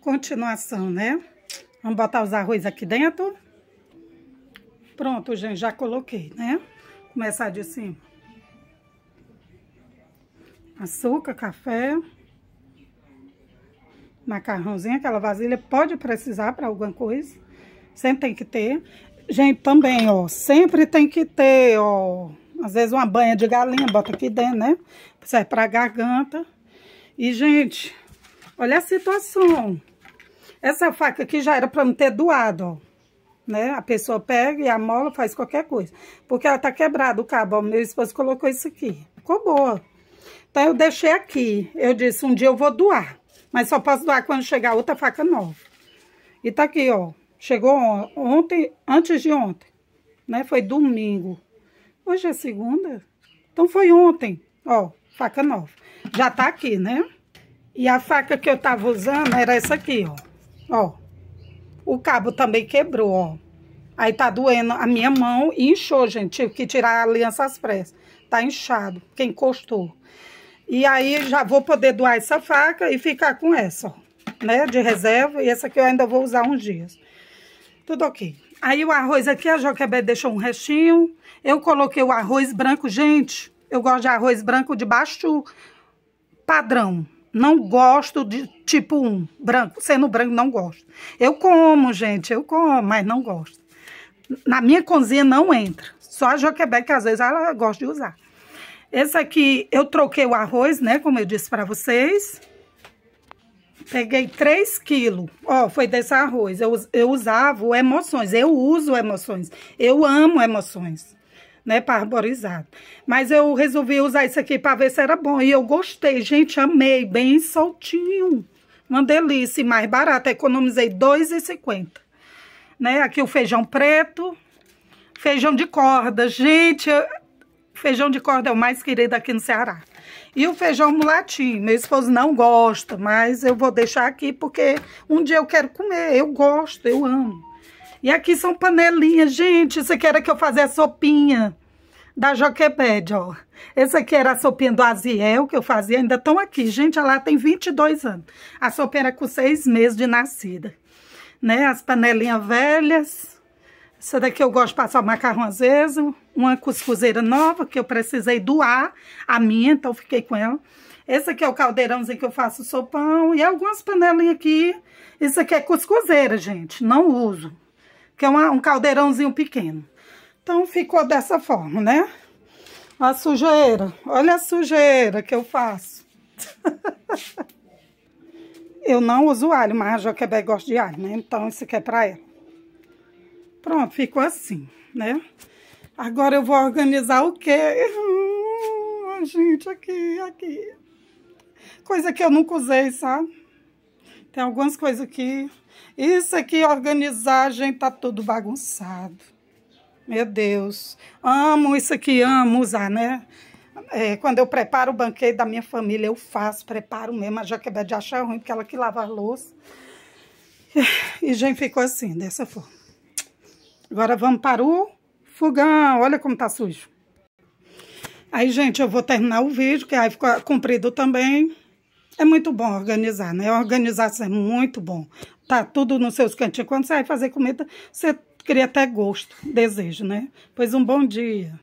continuação, né? Vamos botar os arroz aqui dentro. Pronto, gente, já coloquei, né? Começar de cima. Açúcar, café. Macarrãozinho, aquela vasilha pode precisar para alguma coisa. Sempre tem que ter. Gente, também, ó, sempre tem que ter, ó. Às vezes uma banha de galinha, bota aqui dentro, né? Serve pra garganta. E, gente, olha a situação. Essa faca aqui já era para não ter doado, ó. Né? A pessoa pega e amola, faz qualquer coisa. Porque ela tá quebrada o cabo, ó. Meu esposo colocou isso aqui. Ficou boa. Então, eu deixei aqui. Eu disse, um dia eu vou doar. Mas só posso doar quando chegar outra faca nova. E tá aqui, ó. Chegou ontem, antes de ontem. Né? Foi domingo. Hoje é segunda. Então, foi ontem. Ó, faca nova. Já tá aqui, né? E a faca que eu tava usando era essa aqui, ó. Ó, o cabo também quebrou, ó. Aí tá doendo a minha mão e inchou, gente. Tive que tirar a aliança às pressas. Tá inchado, porque encostou. E aí já vou poder doar essa faca e ficar com essa, ó, né? De reserva. E essa aqui eu ainda vou usar uns dias. Tudo ok. Aí o arroz aqui, a Joquebé deixou um restinho. Eu coloquei o arroz branco, gente. Eu gosto de arroz branco de baixo padrão. Não gosto de tipo 1, branco. Sendo branco, não gosto. Eu como, gente, eu como, mas não gosto. Na minha cozinha não entra. Só a Joquebec, às vezes, ela gosta de usar. Esse aqui, eu troquei o arroz, né, como eu disse pra vocês. Peguei 3 quilos, ó, foi desse arroz. Eu, eu usava emoções, eu uso emoções. Eu amo emoções né, para arborizado. Mas eu resolvi usar isso aqui para ver se era bom. E eu gostei, gente, amei, bem soltinho. Uma delícia, e mais barata, economizei R$2,50. Né, aqui o feijão preto, feijão de corda. Gente, feijão de corda é o mais querido aqui no Ceará. E o feijão mulatinho, meu esposo não gosta, mas eu vou deixar aqui porque um dia eu quero comer, eu gosto, eu amo. E aqui são panelinhas, gente. Isso aqui era que eu fazia sopinha da Joquebed, ó. Essa aqui era a sopinha do Aziel, que eu fazia, ainda estão aqui. Gente, ela tem 22 anos. A sopinha era com seis meses de nascida. Né, as panelinhas velhas. Essa daqui eu gosto de passar o macarrão vezes. Uma cuscuzeira nova, que eu precisei doar a minha, então fiquei com ela. Esse aqui é o caldeirãozinho que eu faço sopão. E algumas panelinhas aqui. Isso aqui é cuscuzeira, gente. Não uso que é uma, um caldeirãozinho pequeno. Então, ficou dessa forma, né? A sujeira, olha a sujeira que eu faço. eu não uso alho, mas a Joquebé gosta de alho, né? Então, isso aqui é pra ela. Pronto, ficou assim, né? Agora eu vou organizar o quê? Hum, gente, aqui, aqui. Coisa que eu nunca usei, sabe? Tem algumas coisas aqui. Isso aqui, organizar, gente, tá tudo bagunçado. Meu Deus. Amo isso aqui, amo usar, né? É, quando eu preparo o banquete da minha família, eu faço, preparo mesmo. A de achar ruim, porque ela que lava a louça. E, gente, ficou assim, dessa forma. Agora vamos para o fogão. Olha como tá sujo. Aí, gente, eu vou terminar o vídeo, que aí ficou comprido também. É muito bom organizar, né? Organizar é muito bom. Tá tudo nos seus cantinhos. Quando você vai fazer comida, você cria até gosto, desejo, né? Pois um bom dia.